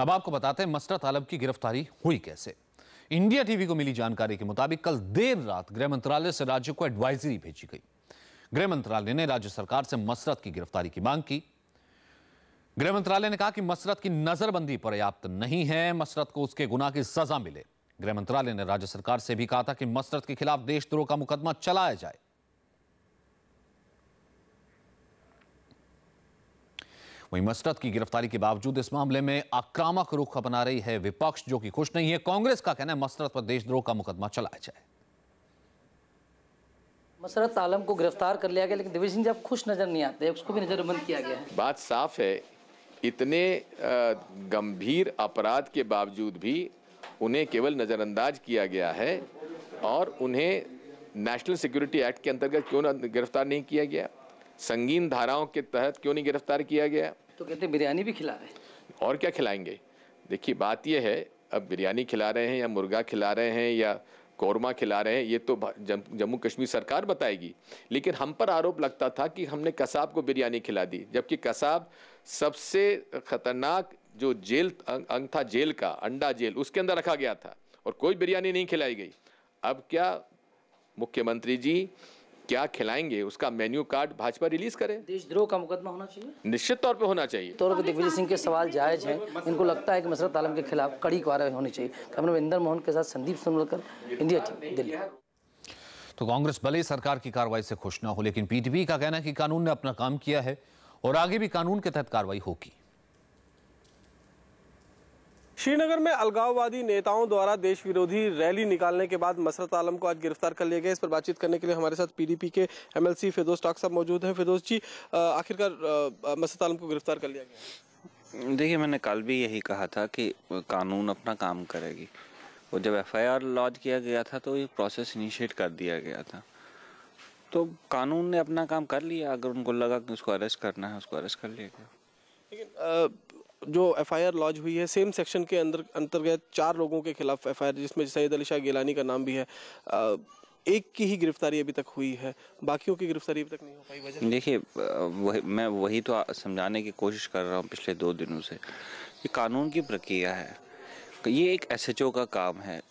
अब आपको बताते हैं मसरत आलम की गिरफ्तारी हुई कैसे इंडिया टीवी को मिली जानकारी के मुताबिक कल देर रात गृह मंत्रालय से राज्य को एडवाइजरी भेजी गई गृह मंत्रालय ने राज्य सरकार से मसरत की गिरफ्तारी की मांग की गृह मंत्रालय ने कहा कि मसरत की नजरबंदी पर्याप्त नहीं है मसरत को उसके गुना की सजा मिले गृह मंत्रालय ने राज्य सरकार से भी कहा था कि मसरत के खिलाफ देशद्रोह का मुकदमा चलाया जाए वहीं मसरत की गिरफ्तारी के बावजूद इस मामले में आक्रामक रुख अपना रही है विपक्ष जो कि खुश नहीं है कांग्रेस का कहना है मसरत पर देशद्रोह का मुकदमा चलाया जाए मसरत आलम को गिरफ्तार कर लिया गया लेकिन दिव्य सिंह जब खुश नजर नहीं आते उसको भी नजरबंद किया गया बात साफ है इतने गंभीर अपराध के बावजूद भी उन्हें केवल नज़रअंदाज किया गया है और उन्हें नेशनल सिक्योरिटी एक्ट के अंतर्गत क्यों गिरफ्तार नहीं किया गया संगीन धाराओं के तहत क्यों नहीं गिरफ्तार किया गया तो कहते बिरयानी भी खिला रहे और क्या खिलाएंगे देखिए बात यह है अब बिरयानी खिला रहे हैं या मुर्गा खिला रहे हैं या कौरमा खिला रहे हैं ये तो जम्मू कश्मीर सरकार बताएगी लेकिन हम पर आरोप लगता था कि हमने कसाब को बिरयानी खिला दी जबकि कसाब सबसे ख़तरनाक जो जेल अंग था जेल का अंडा जेल उसके अंदर रखा गया था और कोई बिरयानी नहीं खिलाई गई अब क्या मुख्यमंत्री जी क्या खिलाएंगे उसका मेन्यू कार्ड भाजपा रिलीज करे देशद्रोह का मुकदमा होना चाहिए निश्चित तौर पे होना चाहिए तौर पर दिग्विजय सिंह के सवाल जायज हैं इनको लगता है कि मसरत आलम के खिलाफ कड़ी कार्रवाई होनी चाहिए कैमरा इंदर मोहन के साथ संदीप सोनवलकर इंडिया दिल्ली तो कांग्रेस भले सरकार की कार्रवाई से खुश ना हो लेकिन पीटीबी का कहना है कि कानून ने अपना काम किया है और आगे भी कानून के तहत कार्रवाई होगी श्रीनगर में अलगाववादी नेताओं द्वारा देश विरोधी रैली निकालने के बाद मसरत आलम को आज गिरफ्तार कर लिया गया इस पर बातचीत करने के लिए हमारे साथ पीडीपी के एमएलसी फिरोज टाक साहब मौजूद हैं फिरोज जी आखिरकार मसरत आलम को गिरफ्तार कर लिया गया देखिए मैंने कल भी यही कहा था कि कानून अपना काम करेगी वो जब एफ आई लॉन्च किया गया था तो ये प्रोसेस इनिशिएट कर दिया गया था तो कानून ने अपना काम कर लिया अगर उनको लगा कि उसको अरेस्ट करना है उसको अरेस्ट कर लिया गया लेकिन जो एफआईआर लॉन्च हुई है सेम सेक्शन के अंदर अंतर्गत चार लोगों के खिलाफ एफआईआर जिसमें सैयद अली शाह गिलानी का नाम भी है आ, एक की ही गिरफ्तारी अभी तक हुई है बाकियों की गिरफ्तारी अभी तक नहीं हो पाई वजह देखिए वही मैं वही तो समझाने की कोशिश कर रहा हूँ पिछले दो दिनों से ये कानून की प्रक्रिया है ये एक एस का काम है